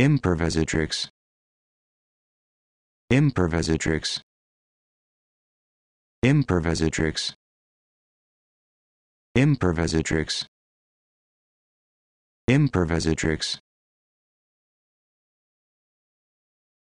improvisatrix improvisatrix improvisatrix improvisatrix improvisatrix